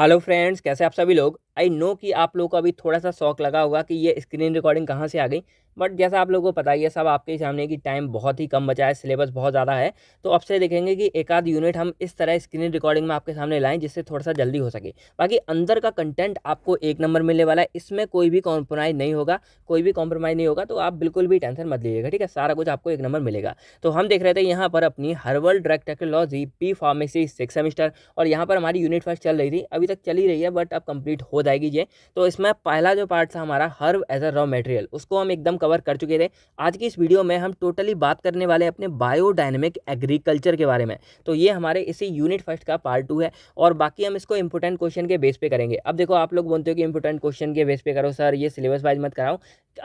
hello friends कैसे आप सभी लोग आई नो कि आप लोगों को अभी थोड़ा सा शौक लगा होगा कि ये स्क्रीन रिकॉर्डिंग कहाँ से आ गई बट जैसा आप लोगों को पता ही है सब आपके सामने कि टाइम बहुत ही कम बचा है सिलेबस बहुत ज़्यादा है तो अब से देखेंगे कि एक आध यूनिट हम इस तरह स्क्रीन रिकॉर्डिंग में आपके सामने लाएं जिससे थोड़ा सा जल्दी हो सके बाकी अंदर का कंटेंट आपको एक नंबर मिलने वाला है इसमें कोई भी कॉम्प्रोमाइज़ नहीं होगा कोई भी कॉम्प्रोमाइज़ नहीं होगा तो आप बिल्कुल भी टेंशन मत लीजिएगा ठीक है सारा कुछ आपको एक नंबर मिलेगा तो हम देख रहे थे यहाँ पर अपनी herbal drug technology P pharmacy six semester और यहाँ पर हमारी यूनिट फर्स्ट चल रही थी अभी तक चली रही है बट अब कंप्लीट हो जाएगी ये तो इसमें पहला जो पार्ट था हमारा herb as a raw material उसको हम एकदम कवर कर चुके थे आज की इस वीडियो में हम टोटली बात करने वाले अपने बायोडायनेमिक एग्रीकल्चर के बारे में तो ये हमारे इसी यूनिट फर्स्ट का पार्ट टू है और बाकी हम इसको इंपोर्टेंट क्वेश्चन के बेस पे करेंगे अब देखो आप लोग बोलते हो कि इंपोर्टेंट क्वेश्चन के बेस पे करो सर ये सिलेबस वाइज मत कराओ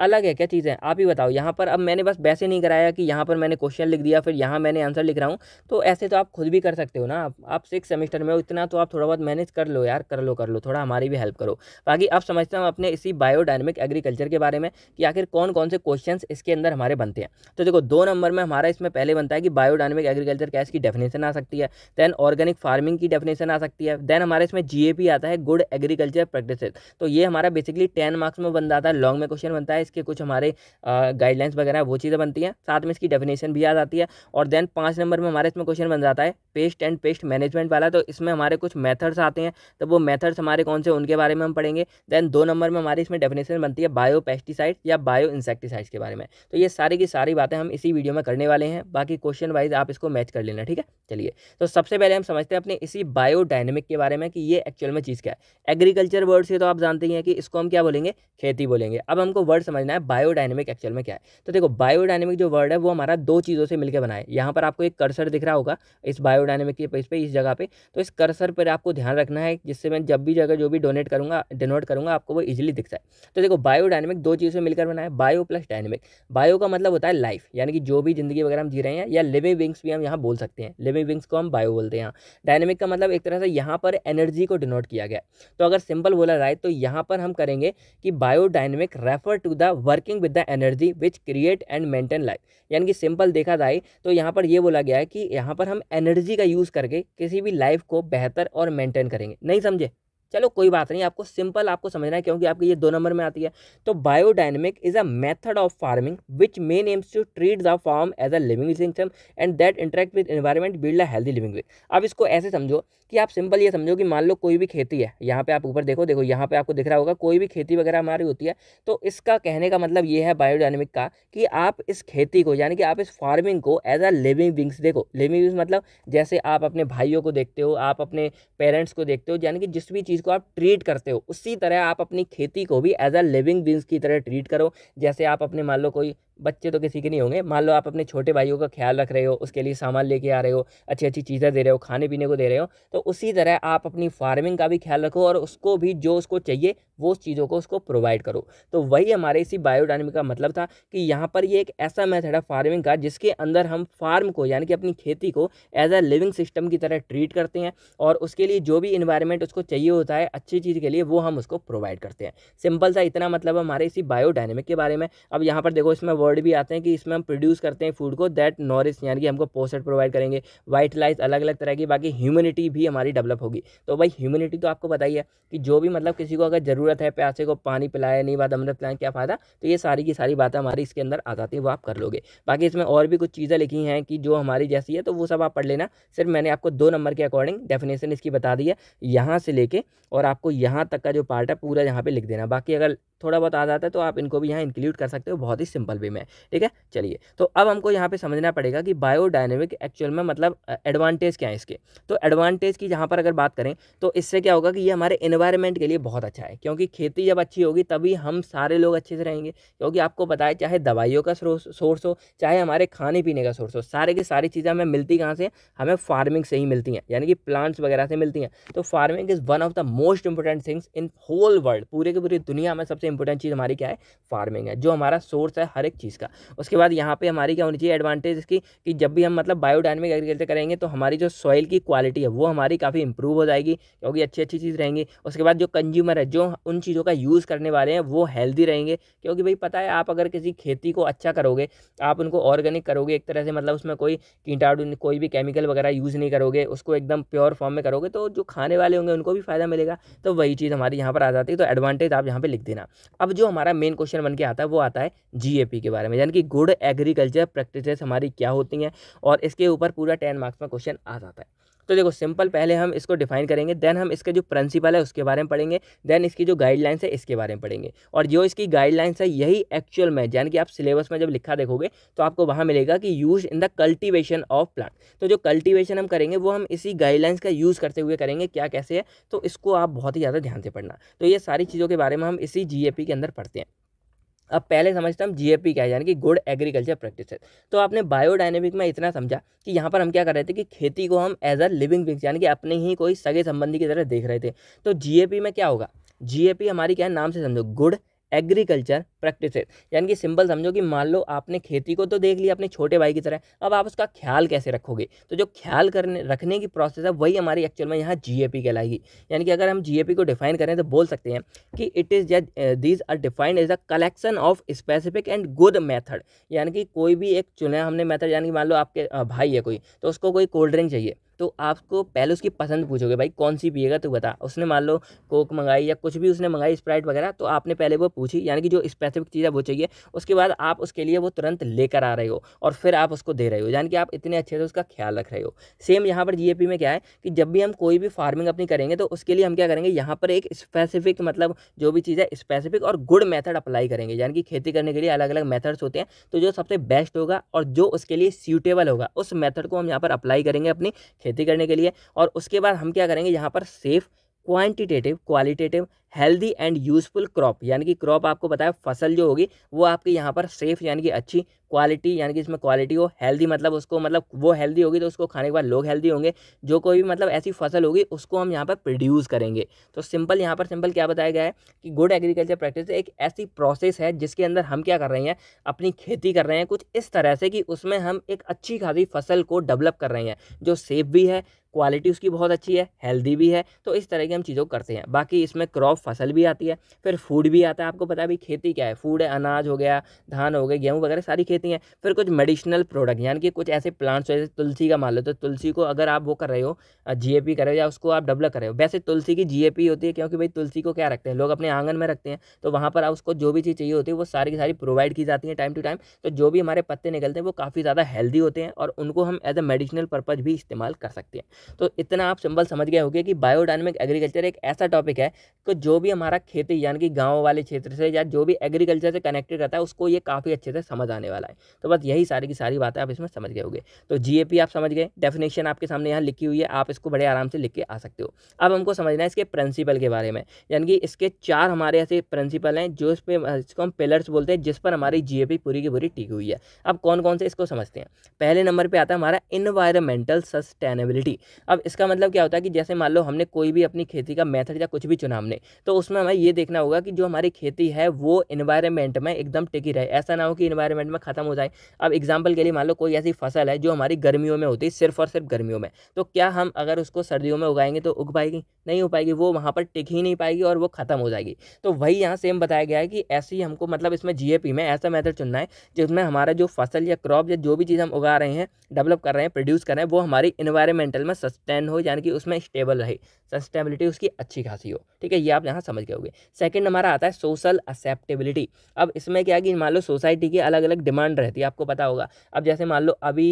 अलग है क्या चीज़ें आप ही बताओ यहाँ पर अब मैंने बस वैसे नहीं कराया कि यहाँ पर मैंने क्वेश्चन लिख दिया फिर यहाँ मैंने आंसर लिख रहा हूँ तो ऐसे तो आप खुद भी कर सकते हो ना आप, आप सिक्स सेमेस्टर में हो इतना तो आप थोड़ा बहुत मैनेज कर लो यार कर लो कर लो थोड़ा हमारी भी हेल्प करो बाकी अब समझते हो अपने इसी बायोडाइनमिक एग्रीकल्चर के बारे में कि आखिर कौन कौन कौन से क्वेश्चंस इसके अंदर हमारे बनते हैं तो देखो दो नंबर में हमारा इसमें पहले बनता है कि बायोडायनेमिक एग्रीकल्चर क्या इसकी डेफिनेशन आ सकती है देन ऑर्गेनिक फार्मिंग की डेफिनेशन आ सकती है देन हमारे इसमें जी आता है गुड एग्रीकल्चर प्रैक्टिस तो ये हमारा बेसिकली टेन मार्क्स में बन जाता है लॉन्ग में क्वेश्चन बनता है इसके कुछ हमारे गाइडलाइंस वगैरह वो चीज़ें बनती हैं साथ में इसकी डेफिनेशन भी आ जाती है और देन पाँच नंबर में हमारे इसमें क्वेश्चन बन जाता है पेस्ट एंड पेस्ट मैनेजमेंट वाला तो इसमें हमारे कुछ मेथड्स आते हैं तो वो मेथड्स हमारे कौन से उनके बारे में हम पढ़ेंगे देन दो नंबर में हमारी इसमें डेफिनेशन बनती है बायो पेस्टिसाइड या बायो इंसेक्ट इंसेक्टिसाइड्स के बारे में तो ये सारी की सारी बातें हम इसी वीडियो में करने वाले हैं बाकी क्वेश्चन वाइज आप इसको मैच कर लेना ठीक है चलिए तो सबसे पहले हम समझते हैं अपने इसी बायोडाइनमिक के बारे में कि ये एक्चुअल में चीज़ क्या है एग्रीकल्चर वर्ड से तो आप जानते ही हैं कि इसको हम क्या बोलेंगे खेती बोलेंगे अब हमको वर्ड समझना है बायोडाइनमिक एक्चुअल में क्या है तो देखो बायोडाइनमिक जो वर्ड है वो हमारा दो चीज़ों से मिलकर बनाए यहाँ पर आपको एक कर्सर दिख रहा होगा इस बायोडाइनमिक के पेज पे इस जगह पर तो इस कर्सर पर आपको ध्यान रखना है जिससे मैं जब भी जगह जो भी डोनेट करूँगा डिनोट करूँगा आपको वो इजिली दिख जाए तो देखो बायोडाइनमिक दो चीज़ों से मिलकर बनाए बायो प्लस डायनेमिक बायो का मतलब होता है लाइफ यानी कि जो भी जिंदगी वगैरह हम जी रहे हैं या लिविंग विंग्स भी हम यहाँ बोल सकते हैं लिविंग विंग्स को हम बायो बोलते हैं डायनेमिक का मतलब एक तरह से यहाँ पर एनर्जी को डिनोट किया गया तो अगर सिंपल बोला जाए तो यहाँ पर हम करेंगे कि biodynamic refer to the working with the energy which create and maintain life यानी कि सिंपल देखा जाए तो यहाँ पर यह बोला गया है कि यहाँ पर हम एनर्जी का यूज़ करके किसी भी लाइफ को बेहतर और मेंटेन करेंगे नहीं समझे चलो कोई बात नहीं आपको सिंपल आपको समझना है क्योंकि आपके ये दो नंबर में आती है तो biodynamic is a method of farming which main aims to treat the farm as a living system and that interact with environment build a healthy living way अब इसको ऐसे समझो कि आप सिंपल ये समझो कि मान लो कोई भी खेती है यहाँ पे आप ऊपर देखो देखो यहाँ पे आपको दिख रहा होगा कोई भी खेती वगैरह हमारी होती है तो इसका कहने का मतलब ये है बायोडायनेमिक का कि आप इस खेती को यानी कि आप इस फार्मिंग को एज अ लिविंग विंग्स देखो लिविंग विंग्स मतलब जैसे आप अपने भाइयों को देखते हो आप अपने पेरेंट्स को देखते हो यानी कि जिस भी चीज़ चीज़ को आप ट्रीट करते हो उसी तरह आप अपनी खेती को भी एज अ लिविंग बींस की तरह ट्रीट करो जैसे आप अपने मान लो कोई बच्चे तो किसी के नहीं होंगे मान लो आप अपने छोटे भाइयों का ख्याल रख रहे हो उसके लिए सामान लेके आ रहे हो अच्छी अच्छी चीज़ें दे रहे हो खाने पीने को दे रहे हो तो उसी तरह आप अपनी फार्मिंग का भी ख्याल रखो और उसको भी जो उसको चाहिए वो चीज़ों को उसको प्रोवाइड करो तो वही हमारे इसी बायोडाइनमिक का मतलब था कि यहाँ पर ये एक ऐसा मेथड है फार्मिंग का जिसके अंदर हम फार्म को यानी कि अपनी खेती को एज अ लिविंग सिस्टम की तरह ट्रीट करते हैं और उसके लिए जो भी इन्वायरमेंट उसको चाहिए होता है अच्छी चीज़ के लिए वो हम उसको प्रोवाइड करते हैं सिंपल सा इतना मतलब हमारे इसी बायोडाइनमिक के बारे में अब यहाँ पर देखो इसमें वो वर्ड भी आते हैं कि इसमें हम प्रोड्यूस करते हैं फूड को दैट नॉरिस यानी कि हमको पोस्टर प्रोवाइड करेंगे वाइट लाइट अलग अलग तरह की बाकी ह्यूमिनिटी भी हमारी डेवलप होगी तो भाई ह्यूमिनिटी तो आपको बताइए कि जो भी मतलब किसी को अगर ज़रूरत है प्यासे को पानी पिलाया नहीं बात अमृत पिलाएं क्या फ़ायदा तो ये सारी की सारी बातें हमारी इसके अंदर आ जाती है वो आप कर लोगे बाकी इसमें और भी कुछ चीज़ें लिखी हैं कि जो हमारी जैसी है तो वो सब आप पढ़ लेना सिर्फ मैंने आपको दो नंबर के अकॉर्डिंग डेफिनेशन इसकी बता दी है यहाँ से लेके और आपको यहाँ तक का जो पार्ट है पूरा यहाँ पर लिख देना बाकी अगर थोड़ा बहुत आ जाता है तो आप इनको भी यहाँ इंक्लूड कर सकते हो बहुत ही सिंपल वे में में ठीक है चलिए तो अब हमको यहाँ पे समझना पड़ेगा कि बायोडायनेमिक एक्चुअल में मतलब एडवांटेज क्या है इसके तो एडवांटेज की जहाँ पर अगर बात करें तो इससे क्या होगा कि ये हमारे इन्वायरमेंट के लिए बहुत अच्छा है क्योंकि खेती जब अच्छी होगी तभी हम सारे लोग अच्छे से रहेंगे क्योंकि आपको पता है चाहे दवाइयों का सोर्स हो चाहे हमारे खाने पीने का सोर्स हो सारे की सारी चीज़ें हमें मिलती कहाँ से हमें फार्मिंग से ही मिलती हैं यानी कि प्लांट्स वगैरह से मिलती हैं तो farming is one of the most important things in whole world पूरे की पूरी दुनिया में सबसे इंपॉर्टेंट चीज़ हमारी क्या है फार्मिंग है जो हमारा सोर्स है हर एक चीज़ चीज़ का उसके बाद यहाँ पे हमारी क्या होनी चाहिए एडवांटेज की कि जब भी हम मतलब बायोडायनमिक एग्रीकल्चर करेंगे तो हमारी जो सॉइल की क्वालिटी है वो हमारी काफ़ी इंप्रूव हो जाएगी क्योंकि अच्छी अच्छी चीज़ रहेंगी उसके बाद जो कंज्यूमर है जो उन चीज़ों का यूज़ करने वाले हैं वो हेल्दी रहेंगे क्योंकि भाई पता है आप अगर किसी खेती को अच्छा करोगे आप उनको ऑर्गेनिक करोगे एक तरह से मतलब उसमें कोई कीटाणु कोई भी केमिकल वगैरह यूज़ नहीं करोगे उसको एकदम प्योर फॉर्म में करोगे तो जो खाने वाले होंगे उनको भी फ़ायदा मिलेगा तो वही चीज़ हमारी यहाँ पर आ जाती है तो एडवांटेज आप यहाँ पर लिख देना अब जो हमारा मेन क्वेश्चन बन के आता है वो आता है जी के बारे बारे में यानी कि गुड एग्रीकल्चर प्रैक्टिस हमारी क्या होती हैं और इसके ऊपर पूरा टेन मार्क्स में क्वेश्चन आ जाता है तो देखो सिंपल पहले हम इसको डिफाइन करेंगे देन हम इसके जो प्रिंसिपल है उसके बारे में पढ़ेंगे देन इसकी जो गाइडलाइंस है इसके बारे में पढ़ेंगे और जो इसकी गाइडलाइंस है यही एक्चुअल में यानी कि आप सिलेबस में जब लिखा देखोगे तो आपको वहाँ मिलेगा कि use in the cultivation of plant तो जो कल्टिवेशन हम करेंगे वो हम इसी गाइडलाइंस का यूज़ करते हुए करेंगे क्या कैसे है तो इसको आप बहुत ही ज़्यादा ध्यान से पढ़ना तो ये सारी चीज़ों के बारे में हम इसी जी के अंदर पढ़ते हैं अब पहले समझते हम पी क्या है यानी कि गुड एग्रीकल्चर प्रैक्टिस तो आपने बायोडायनेमिक में इतना समझा कि यहाँ पर हम क्या कर रहे थे कि खेती को हम एज अ लिविंग थिंग्स यानी कि अपने ही कोई सगे संबंधी की तरह देख रहे थे तो पी में क्या होगा पी हमारी क्या है नाम से समझो गुड एग्रीकल्चर प्रैक्टिस यानी कि सिंपल समझो कि मान लो आपने खेती को तो देख लिया अपने छोटे भाई की तरह अब आप उसका ख्याल कैसे रखोगे तो जो ख्याल करने रखने की प्रोसेस है वही हमारी एक्चुअल में यहाँ जीएपी कहलाएगी यानी कि अगर हम जीएपी को डिफाइन करें तो बोल सकते हैं कि it is these are defined as a collection of specific and good method यानी कि कोई भी एक चुना हमने मैथड यानी कि मान लो आपके uh, भाई है कोई तो उसको कोई कोल्ड ड्रिंक चाहिए तो आपको पहले उसकी पसंद पूछोगे भाई कौन सी पिएगा तो बता उसने मान लो कोक मंगाई या कुछ भी उसने मंगाई स्प्राइट वगैरह तो आपने पहले वो पूछी यानी कि जो स्पेसिफिक चीज़ है वो चाहिए उसके बाद आप उसके लिए वो तुरंत लेकर आ रहे हो और फिर आप उसको दे रहे हो यानी कि आप इतने अच्छे से उसका ख्याल रख रहे हो सेम यहाँ पर जी में क्या है कि जब भी हम कोई भी फार्मिंग अपनी करेंगे तो उसके लिए हम क्या करेंगे यहाँ पर एक स्पेसिफिक मतलब जो भी चीज़ है स्पेसिफिक और गुड मेथड अप्लाई करेंगे यानी कि खेती करने के लिए अलग अलग मेथड्स होते हैं तो जो सबसे बेस्ट होगा और जो उसके लिए सूटेबल होगा उस मेथड को हम यहाँ पर अप्लाई करेंगे अपनी खेती करने के लिए और उसके बाद हम क्या करेंगे यहाँ पर safe quantitative qualitative healthy and useful crop यानी कि क्रॉप आपको बताया फसल जो होगी वो आपके यहाँ पर सेफ यानी कि अच्छी क्वालिटी यानी कि इसमें क्वालिटी हो हेल्दी मतलब उसको मतलब वो हेल्दी होगी तो उसको खाने के बाद लोग हेल्दी होंगे जो कोई भी मतलब ऐसी फसल होगी उसको हम यहाँ पर प्रोड्यूस करेंगे तो सिंपल यहाँ पर सिंपल क्या बताया गया है कि गुड एग्रीकल्चर प्रैक्टिस एक ऐसी प्रोसेस है जिसके अंदर हम क्या कर रहे हैं अपनी खेती कर रहे हैं कुछ इस तरह से कि उसमें हम एक अच्छी खासी फसल को डेवलप कर रहे हैं जो सेफ भी है क्वालिटी उसकी बहुत अच्छी है हेल्दी भी है तो इस तरह की हम चीज़ों को करते हैं बाकी इसमें क्रॉप फसल भी आती है फिर फूड भी आता है आपको पता है भाई खेती क्या है फूड है अनाज हो गया धान हो गया गेहूँ वगैरह सारी खेती है फिर कुछ मेडिसिनल प्रोडक्ट यानी कि कुछ ऐसे प्लांट्स जैसे तुलसी का मान लो तो तुलसी को अगर आप वो कर रहे हो जी कर रहे हो या उसको आप डेवलप कर रहे हो वैसे तुलसी की जी होती है क्योंकि भाई तुलसी को क्या रखते हैं लोग अपने आंगन में रखते हैं तो वहाँ पर उसको जो भी चीज़ चाहिए होती है वो सारी की सारी प्रोवाइड की जाती है टाइम टू टाइम तो जो भी हमारे पत्ते निकलते हैं वो काफ़ी ज़्यादा हेल्दी होते हैं और उनको हम एज अ मेडिसिनल पर्पज़ भी इस्तेमाल कर सकते हैं तो इतना आप सिंपल समझ गए होंगे कि बायोडायनमिक एग्रीकल्चर एक ऐसा टॉपिक है कि जो भी हमारा खेती यानी कि गाँव वाले क्षेत्र से या जो भी एग्रीकल्चर से कनेक्टेड रहता है उसको ये काफ़ी अच्छे से समझ आने वाला है तो बस यही सारी की सारी बातें आप इसमें समझ गए होंगे तो जी आप समझ गए डेफिनेशन आपके सामने यहाँ लिखी हुई है आप इसको बड़े आराम से लिख के आ सकते हो अब हमको समझना है इसके प्रिंसिपल के बारे में यानी कि इसके चार हमारे ऐसे प्रिंसिपल हैं जो इस पर इसको हम पिलर्स बोलते हैं जिस पर हमारी जी पूरी की पूरी टिकी हुई है अब कौन कौन से इसको समझते हैं पहले नंबर पर आता है हमारा इन्वायरमेंटल सस्टेनेबिलिटी अब इसका मतलब क्या होता है कि जैसे मान लो हमने कोई भी अपनी खेती का मैथड या कुछ भी चुना हमने तो उसमें हमें ये देखना होगा कि जो हमारी खेती है वो इन्वायरमेंट में एकदम टिकी रहे ऐसा ना हो कि इन्वायरमेंट में ख़त्म हो जाए अब एग्जाम्पल के लिए मान लो कोई ऐसी फसल है जो हमारी गर्मियों में होती है सिर्फ और सिर्फ गर्मियों में तो क्या हम अगर उसको सर्दियों में उगाएंगे तो उग पाएगी नहीं हो पाएगी वो वहाँ पर टिक ही नहीं पाएगी और वो ख़त्म हो जाएगी तो वही यहाँ सेम बताया गया है कि ऐसे ही हमको मतलब इसमें जीएपी में ऐसा मेथड चुनना है जिसमें हमारा जो फसल या क्रॉप या जो भी चीज़ हम उगा रहे हैं डेवलप कर रहे हैं प्रोड्यूस कर रहे हैं वो हमारी इन्वायरमेंटल में सस्टेन हो यानी कि उसमें स्टेबल रहे सस्टेबिलिटी उसकी अच्छी खासी हो ठीक है ये आप यहाँ समझ गए होंगे सेकंड हमारा आता है सोशल एक्सेप्टेबिलिटी अब इसमें क्या कि मान लो सोसाइटी की अलग अलग डिमांड रहती है आपको पता होगा अब जैसे मान लो अभी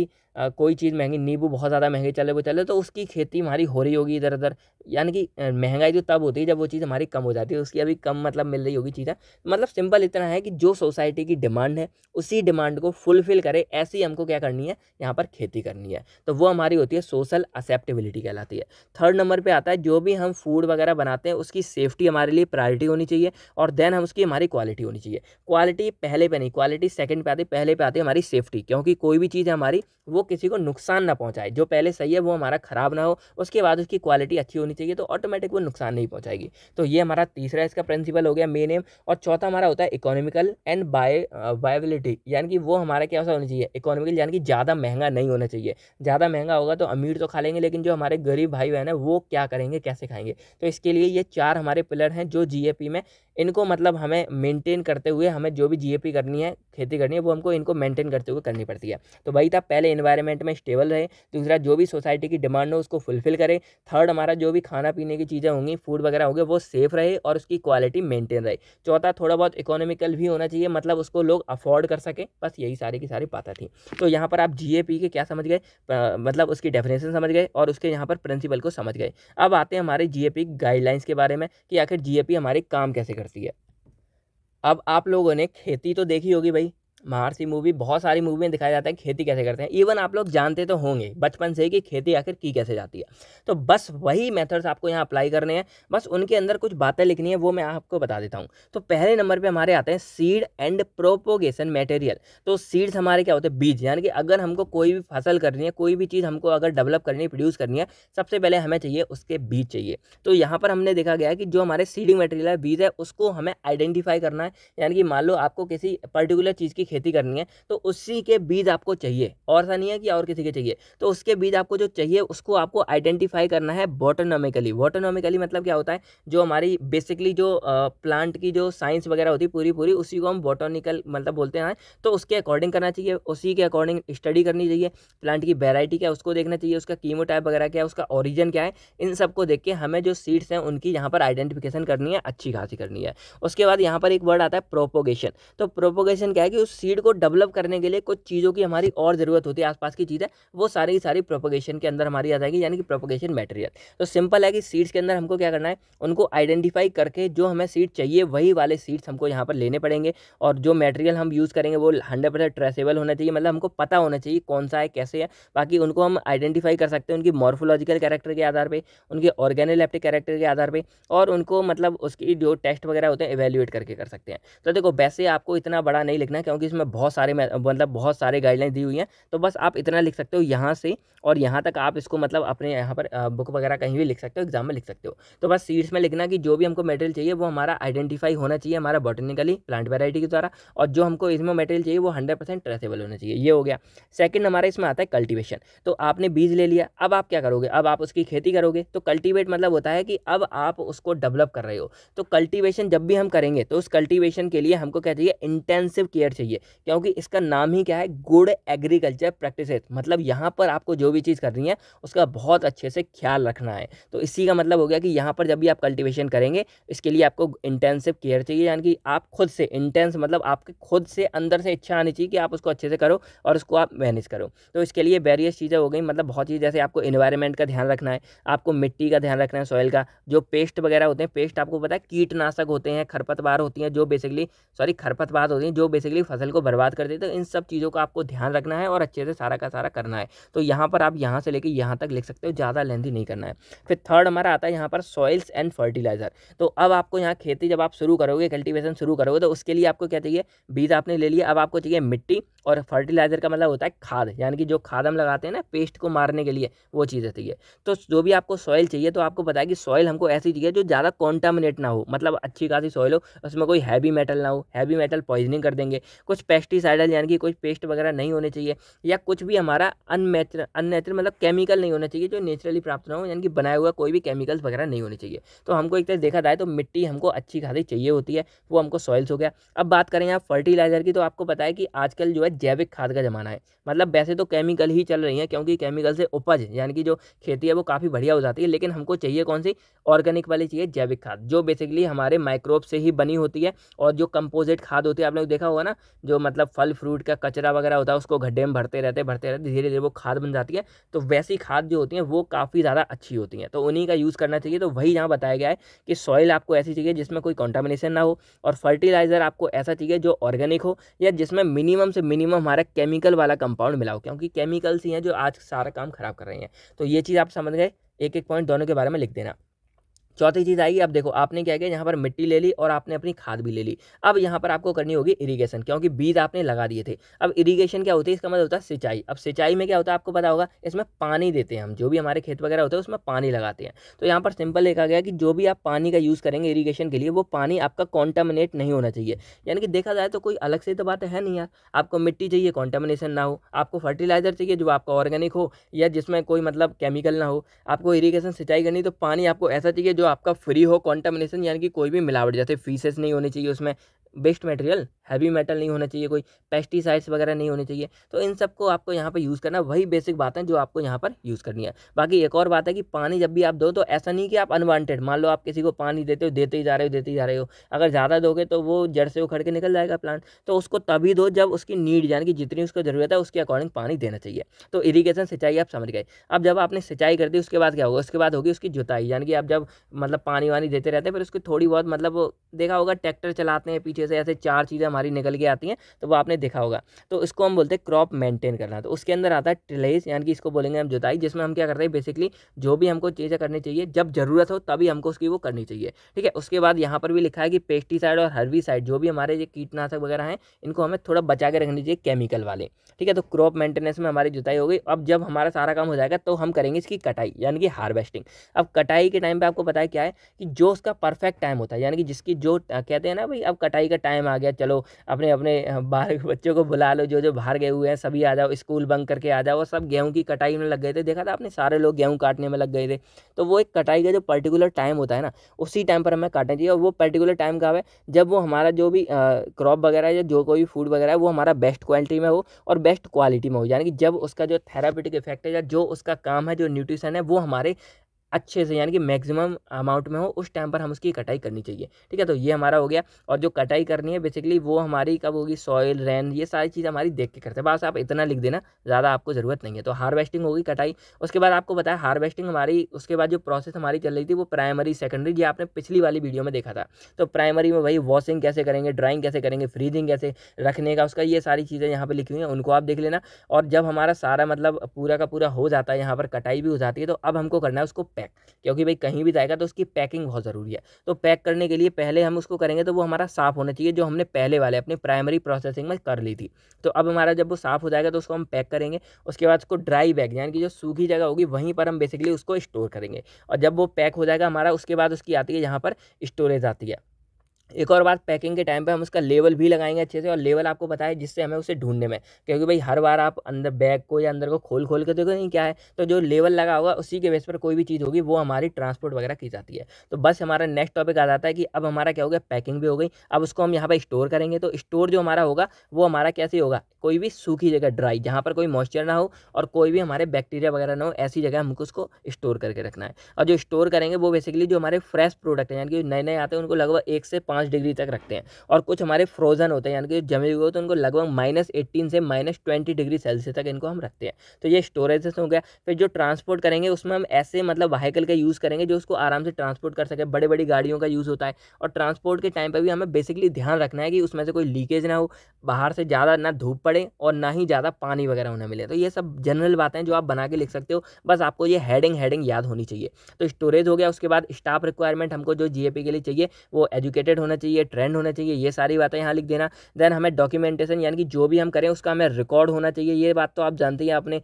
कोई चीज़ महंगी नींबू बहुत ज़्यादा महंगे चले वो चले तो उसकी खेती हमारी हो रही होगी इधर उधर यानी कि महंगाई तो तब होती है जब वो चीज़ हमारी कम हो जाती है उसकी अभी कम मतलब मिल रही होगी चीज़ें मतलब सिंपल इतना है कि जो सोसाइटी की डिमांड है उसी डिमांड को फुलफिल करे ऐसी हमको क्या करनी है यहाँ पर खेती करनी है तो वो हमारी होती है सोशल असेप्टेबिलिटी कहलाती है थर्ड नंबर पर आता है जो भी हम फूड वगैरह बनाते हैं उसकी सेफ्टी हमारे लिए प्रायोरिटी होनी चाहिए और देन हम उसकी हमारी क्वालिटी होनी चाहिए क्वालिटी पहले पर नहीं क्वालिटी सेकेंड पर आती पहले पर आती है हमारी सेफ्टी क्योंकि कोई भी चीज़ है हमारी वो किसी को नुकसान ना पहुंचाए जो पहले सही है वो हमारा ख़राब ना हो उसके बाद उसकी क्वालिटी अच्छी होनी चाहिए तो ऑटोमेटिक वो नुकसान नहीं पहुंचाएगी तो ये हमारा तीसरा इसका प्रिंसिपल हो गया मेन एम और चौथा हमारा होता है इकोनॉमिकल एंड बाय वायबिलिटी यानी कि वो हमारा क्या होना चाहिए इकोनॉमिकल यानी कि ज़्यादा महंगा नहीं होना चाहिए ज़्यादा महंगा होगा तो अमीर तो खा लेंगे लेकिन जो हमारे गरीब भाई बहन है वो क्या करेंगे कैसे खाएंगे तो इसके लिए ये चार हमारे पिलर हैं जो जी में इनको मतलब हमें मेंटेन करते हुए हमें जो भी जी करनी है खेती करनी है वो हमको इनको मेंटेन करते हुए करनी पड़ती है तो भाई था पहले इन्वा इन्वायरमेंट में स्टेबल रहे दूसरा जो भी सोसाइटी की डिमांड हो उसको फुलफिल करे थर्ड हमारा जो भी खाना पीने की चीज़ें होंगी फूड वगैरह होंगे वो सेफ रहे और उसकी क्वालिटी मेंटेन रहे चौथा थोड़ा बहुत इकोनॉमिकल भी होना चाहिए मतलब उसको लोग अफोर्ड कर सकें बस यही सारी की सारी बातें थी तो यहाँ पर आप जी के क्या समझ गए मतलब उसकी डेफिनेशन समझ गए और उसके यहाँ पर प्रिंसिपल को समझ गए अब आते हैं हमारे जी गाइडलाइंस के बारे में कि आखिर जी हमारे काम कैसे करती है अब आप लोगों ने खेती तो देखी होगी भाई महारसी मूवी बहुत सारी मूवी में दिखाया जाता है खेती कैसे करते हैं इवन आप लोग जानते तो होंगे बचपन से कि खेती आखिर की कैसे जाती है तो बस वही मेथड्स आपको यहाँ अप्लाई करने हैं बस उनके अंदर कुछ बातें लिखनी है वो मैं आपको बता देता हूँ तो पहले नंबर पर हमारे आते हैं सीड एंड प्रोपोगेशन मटेरियल तो सीड्स हमारे क्या होते हैं बीज यानी कि अगर हमको कोई भी फसल करनी है कोई भी चीज़ हमको अगर डेवलप करनी है प्रोड्यूस करनी है सबसे पहले हमें चाहिए उसके बीज चाहिए तो यहाँ पर हमने देखा गया कि जो हमारे सीडिंग मटेरियल है बीज है उसको हमें आइडेंटिफाई करना है यानी कि मान लो आपको किसी पर्टिकुलर चीज़ की खेती करनी है तो उसी के बीज आपको चाहिए और ऐसा नहीं है कि और किसी के चाहिए तो उसके बीज आपको जो चाहिए उसको आपको आइडेंटिफाई करना है बॉटोनॉमिकली बॉटोनॉमिकली मतलब क्या होता है जो हमारी बेसिकली जो प्लांट की जो साइंस वगैरह होती है पूरी पूरी उसी को हम बॉटोनिकल मतलब बोलते हैं तो उसके अकॉर्डिंग करना चाहिए उसी के अकॉर्डिंग स्टडी करनी चाहिए प्लांट की वेराइटी क्या है उसको देखना चाहिए उसका कीमो टाइप वगैरह क्या है उसका ओरिजन क्या है इन सबको देख के हमें जो सीड्स हैं उनकी यहाँ पर आइडेंटिफिकेशन करनी है अच्छी खासी करनी है उसके बाद यहाँ पर एक वर्ड आता है प्रोपोगेशन तो प्रोपोगेशन क्या है कि उस सीड को डेवलप करने के लिए कुछ चीज़ों की हमारी और ज़रूरत होती है आसपास की चीज़ें वो सारी की सारी प्रोपोगेशन के अंदर हमारी आ जाएगी यानी कि प्रोपोगेशन मटेरियल तो सिंपल है कि सीड्स के अंदर हमको क्या करना है उनको आइडेंटिफाई करके जो हमें सीड चाहिए वही वाले सीड्स हमको यहाँ पर लेने पड़ेंगे और जो मटेरियल हम यूज़ करेंगे वो हंड्रेड परसेंट ट्रेसेबल होना चाहिए मतलब हमको पता होना चाहिए कौन सा है कैसे है बाकी उनको हम आइडेंटिफाई कर सकते हैं उनकी मॉर्फोलॉजिकल कैरेक्टर के आधार पर उनके ऑर्गेनोलेप्टिक कैरेक्टर के आधार पर और उनको मतलब उसकी जो टेस्ट वगैरह होते हैं एवेल्यूएट करके कर सकते हैं तो देखो वैसे आपको इतना बड़ा नहीं लिखना क्योंकि क्योंकि इसमें बहुत सारे मतलब बहुत सारे गाइडलाइन दी हुई हैं तो बस आप इतना लिख सकते हो यहाँ से और यहाँ तक आप इसको मतलब अपने यहाँ पर बुक वगैरह कहीं भी लिख सकते हो एग्जाम में लिख सकते हो तो बस सीड्स में लिखना कि जो भी हमको मटेरियल चाहिए वो हमारा आइडेंटिफाई होना चाहिए हमारा बॉटनिकली प्लांट वेराइटी के द्वारा और जो हमको इसमें मटेरियल चाहिए वो हंड्रेड परसेंट ट्रेसेबल होना चाहिए ये हो गया सेकेंड हमारा इसमें आता है कल्टिवेशन तो आपने बीज ले लिया अब आप क्या करोगे अब आप उसकी खेती करोगे तो कल्टिवेट मतलब होता है कि अब आप उसको डेवलप कर रहे हो तो कल्टिवेशन जब भी हम करेंगे तो उस कल्टिवेशन के लिए हमको क्या चाहिए इंटेंसिव केयर चाहिए चाहिए क्योंकि इसका नाम ही क्या है गुड एग्रीकल्चर प्रैक्टिस मतलब यहाँ पर आपको जो भी चीज़ करनी है उसका बहुत अच्छे से ख्याल रखना है तो इसी का मतलब हो गया कि यहाँ पर जब भी आप कल्टिवेशन करेंगे इसके लिए आपको इंटेंसिव केयर चाहिए यानी कि आप खुद से इंटेंस मतलब आपके खुद से अंदर से इच्छा आनी चाहिए कि आप उसको अच्छे से करो और उसको आप मैनेज करो तो इसके लिए वेरियस चीज़ें हो गई मतलब बहुत चीज़ जैसे आपको इन्वायरमेंट का ध्यान रखना है आपको मिट्टी का ध्यान रखना है सॉइल का जो पेस्ट वगैरह होते हैं पेस्ट आपको पता है कीटनाशक होते हैं खरपतवार होती हैं जो बेसिकली सॉरी खरपतवार होती हैं जो बेसिकली फसल फसल को बर्बाद कर देते हैं तो इन सब चीज़ों का आपको ध्यान रखना है और अच्छे से सारा का सारा करना है तो यहाँ पर आप यहाँ से लेकर यहाँ तक लिख सकते हो ज़्यादा लेंथी नहीं करना है फिर थर्ड हमारा आता है यहाँ पर सॉइल्स एंड फर्टिलाइज़र तो अब आपको यहाँ खेती जब आप शुरू करोगे कल्टिवेशन शुरू करोगे तो उसके लिए आपको क्या चाहिए बीज आपने ले लिया अब आपको चाहिए मिट्टी और फर्टिलाइज़र का मतलब होता है खाद यानी कि जो खाद हम लगाते हैं ना पेस्ट को मारने के लिए वो चीज़ें चाहिए तो जो भी आपको सॉइल चाहिए तो आपको बताया कि सॉइल हमको ऐसी चाहिए जो ज़्यादा कॉन्टामिनेट ना हो मतलब अच्छी खासी सॉइल हो उसमें कोई हैवी मेटल ना हो हैवी मेटल पॉइजनिंग कर देंगे कुछ कुछ पेस्टिसाइडल यानी कि कुछ पेस्ट वगैरह नहीं होने चाहिए या कुछ भी हमारा अननेचर अननेचुरल मतलब केमिकल नहीं होना चाहिए जो नेचुरली प्राप्त ना हो यानी कि बनाया हुआ कोई भी केमिकल्स वगैरह नहीं होने चाहिए तो हमको एक तरह देखा जाए तो मिट्टी हमको अच्छी खासी चाहिए होती है वो हमको सॉइल्स हो गया अब बात करें आप फर्टिलाइज़र की तो आपको पता है कि आजकल जो है जैविक खाद का ज़माना है मतलब वैसे तो केमिकल ही चल रही है क्योंकि केमिकल से उपज यानी कि जो खेती है वो काफ़ी बढ़िया हो जाती है लेकिन हमको चाहिए कौन सी ऑर्गेनिक वाली चाहिए जैविक खाद जो बेसिकली हमारे माइक्रोब से ही बनी होती है और जो कंपोजिट खाद होती है आप लोग देखा होगा ना जो मतलब फल फ्रूट का कचरा वगैरह होता है उसको गड्ढे में भरते रहते भरते रहते धीरे धीरे वो खाद बन जाती है तो वैसी खाद जो होती है वो काफ़ी ज़्यादा अच्छी होती हैं तो उन्हीं का यूज़ करना चाहिए तो वही यहाँ बताया गया है कि सॉइल आपको ऐसी चाहिए जिसमें कोई कॉन्टामिनेशन ना हो और फर्टिलाइज़र आपको ऐसा चाहिए जो ऑर्गेनिक हो या जिसमें मिनिमम से मिनिमम हमारा केमिकल वाला कंपाउंड मिला हो क्योंकि केमिकल्स ही हैं जो आज सारा काम खराब कर रहे हैं तो ये चीज़ आप समझ गए एक एक पॉइंट दोनों के बारे में लिख देना चौथी चीज़ आएगी अब देखो आपने क्या किया यहाँ पर मिट्टी ले ली और आपने अपनी खाद भी ले ली अब यहाँ पर आपको करनी होगी इरीगेशन क्योंकि बीज आपने लगा दिए थे अब इरीगेशन क्या होती है इसका मतलब होता है सिंचाई अब सिंचाई में क्या होता है आपको पता होगा इसमें पानी देते हैं हम जो भी हमारे खेत वगैरह होते हैं उसमें पानी लगाते हैं तो यहाँ पर सिंपल देखा गया कि जो भी आप पानी का यूज़ करेंगे इरीगेशन के लिए वो पानी आपका कॉन्टामिनेट नहीं होना चाहिए यानी कि देखा जाए तो कोई अलग से तो बात है नहीं यार आपको मिट्टी चाहिए कॉन्टामिनेशन ना हो आपको फर्टिलाइजर चाहिए जो आपका ऑर्गेनिक हो या जिसमें कोई मतलब केमिकल ना हो आपको इरीगेशन सिंचाई करनी तो पानी आपको ऐसा चाहिए जो आपका फ्री हो कॉन्टामिनेशन यानी कि कोई भी मिलावट जैसे फीसेस नहीं होनी चाहिए उसमें बेस्ट मटेरियल हैवी मेटल नहीं होना चाहिए कोई पेस्टिसाइड्स वगैरह नहीं होने चाहिए तो इन सबको आपको यहाँ पर यूज़ करना वही बेसिक बात है जो आपको यहाँ पर यूज़ करनी है बाकी एक और बात है कि पानी जब भी आप दो तो ऐसा नहीं कि आप अनवांटेड मान लो आप किसी को पानी देते हो देते ही जा रहे हो देते ही जा रहे हो अगर ज़्यादा दोगे तो वो जड़ से उखड़ के निकल जाएगा प्लांट तो उसको तभी दो जब उसकी नीड यानी कि जितनी उसको ज़रूरत है उसके अकॉर्डिंग पानी देना चाहिए तो इरीगेशन सिंचाई आप समझ गए अब जब आपने सिंचाई कर दी उसके बाद क्या होगा उसके बाद होगी उसकी जुताई यानी कि आप जब मतलब पानी वानी देते रहते हैं फिर उसकी थोड़ी बहुत मतलब देखा होगा ट्रैक्टर चलाते हैं पीछे से ऐसे चार चीज़ें हमारी निकल के आती हैं तो वो आपने देखा होगा तो इसको हम बोलते हैं क्रॉप मेंटेन करना तो उसके अंदर आता है ट्रिलेज यानी कि इसको बोलेंगे हम जुताई जिसमें हम क्या करते हैं बेसिकली जो भी हमको चीज़ें करनी चाहिए जब ज़रूरत हो तभी हमको उसकी वो करनी चाहिए ठीक है उसके बाद यहाँ पर भी लिखा है कि पेस्टिसाइड और हर्वी जो भी हमारे ये कीटनाशक वगैरह हैं इनको हमें थोड़ा बचा के रखनी चाहिए केमिकल वाले ठीक है तो क्रॉप मेंटेनेंस में हमारी जुताई हो गई अब जब हमारा सारा काम हो जाएगा तो हम करेंगे इसकी कटाई यानी कि हार्वेस्टिंग अब कटाई के टाइम पर आपको पता है क्या है कि जो उसका परफेक्ट टाइम होता है यानी कि जिसकी जो कहते हैं ना भाई अब कटाई का टाइम आ गया चलो अपने अपने बाहर बच्चों को बुला लो जो जो बाहर गए हुए हैं सभी आ जाओ स्कूल बंक करके आ जाओ और सब गेहूँ की कटाई में लग गए थे देखा था आपने सारे लोग गेहूँ काटने में लग गए थे तो वो एक कटाई का जो पर्टिकुलर टाइम होता है ना उसी टाइम पर हमें काटना चाहिए और वो पर्टिकुलर टाइम का है जब वो हमारा जो भी क्रॉप वगैरह या जो कोई भी फूड वगैरह है वो हमारा बेस्ट क्वालिटी में हो और बेस्ट क्वालिटी में हो यानी कि जब उसका जो थेरापेटिक इफेक्ट है या जो उसका काम है जो न्यूट्रिशन है वो हमारे अच्छे से यानी कि मैक्सिमम अमाउंट में हो उस टाइम पर हम उसकी कटाई करनी चाहिए ठीक है तो ये हमारा हो गया और जो कटाई करनी है बेसिकली वो हमारी कब होगी सॉयल रेन ये सारी चीज़ हमारी देख के करते हैं बस आप इतना लिख देना ज़्यादा आपको ज़रूरत नहीं है तो हार्वेस्टिंग होगी कटाई उसके बाद आपको बताया हार्वेस्टिंग हमारी उसके बाद जो प्रोसेस हमारी चल रही थी वो प्राइमरी सेकेंडरी ये आपने पिछली वाली वीडियो में देखा था तो प्राइमरी में भाई वॉशिंग कैसे करेंगे ड्राइंग कैसे करेंगे फ्रीजिंग कैसे रखने का उसका ये सारी चीज़ें यहाँ पर लिखी हुई हैं उनको आप देख लेना और जब हमारा सारा मतलब पूरा का पूरा हो जाता है यहाँ पर कटाई भी हो जाती है तो अब हमको करना है उसको पैक क्योंकि भाई कहीं भी जाएगा तो उसकी पैकिंग बहुत ज़रूरी है तो पैक करने के लिए पहले हम उसको करेंगे तो वो हमारा साफ़ होना चाहिए जो हमने पहले वाले अपने प्राइमरी प्रोसेसिंग में कर ली थी तो अब हमारा जब वो साफ़ हो जाएगा तो उसको हम पैक करेंगे उसके बाद उसको ड्राई बैग यानी कि जो सूखी जगह होगी वहीं पर हम बेसिकली उसको स्टोर करेंगे और जब वो पैक हो जाएगा हमारा उसके बाद उसकी आती है यहाँ पर स्टोरेज आती है एक और बात पैकिंग के टाइम पे हम उसका लेवल भी लगाएंगे अच्छे से और लेवल आपको बताए जिससे हमें उसे ढूंढने में क्योंकि भाई हर बार आप अंदर बैग को या अंदर को खोल खोल के देखो नहीं क्या है तो जो लेवल लगा होगा उसी के बेस पर कोई भी चीज़ होगी वो हमारी ट्रांसपोर्ट वगैरह की जाती है तो बस हमारा नेक्स्ट टॉपिक आ जाता है कि अब हमारा क्या हो गया पैकिंग भी हो गई अब उसको हम यहाँ पर स्टोर करेंगे तो स्टोर जो हमारा होगा वो हमारा कैसे होगा कोई भी सूखी जगह ड्राई जहाँ पर कोई मॉइस्चर ना हो और कोई भी हमारे बैक्टीरिया वगैरह ना हो ऐसी जगह हमको उसको स्टोर करके रखना है और जो स्टोर करेंगे वो बेसिकली जो हमारे फ्रेश प्रोडक्ट हैं यानी कि नए नए आते हैं उनको लगभग एक से पाँच पाँच डिग्री तक रखते हैं और कुछ हमारे फ्रोजन होते हैं यानी कि जमे हुए तो उनको लगभग माइनस एट्टीन से माइनस ट्वेंटी डिग्री सेल्सियस तक इनको हम रखते हैं तो ये स्टोरेजेस हो गया फिर जो ट्रांसपोर्ट करेंगे उसमें हम ऐसे मतलब वाहकल का यूज़ करेंगे जो उसको आराम से ट्रांसपोर्ट कर सके बड़े बड़ी गाड़ियों का यूज़ होता है और ट्रांसपोर्ट के टाइम पर भी हमें बेसिकली ध्यान रखना है कि उसमें से कोई लीकेज ना हो बाहर से ज़्यादा ना धूप पड़े और ना ही ज़्यादा पानी वगैरह उन्हें मिले तो ये सब जनरल बातें जो आप बना के लिख सकते हो बस आपको ये हेडिंग हेडिंग याद होनी चाहिए तो स्टोरेज हो गया उसके बाद स्टाफ रिक्वायरमेंट हमको जो जीएपी के लिए चाहिए वो एजुकेटेड होना चाहिए ट्रेंड होना चाहिए ये सारी बातें यहाँ लिख देना देन हमें डॉक्यूमेंटेशन यानी कि जो भी हम करें उसका हमें रिकॉर्ड होना चाहिए ये बात तो आप जानते ही आपने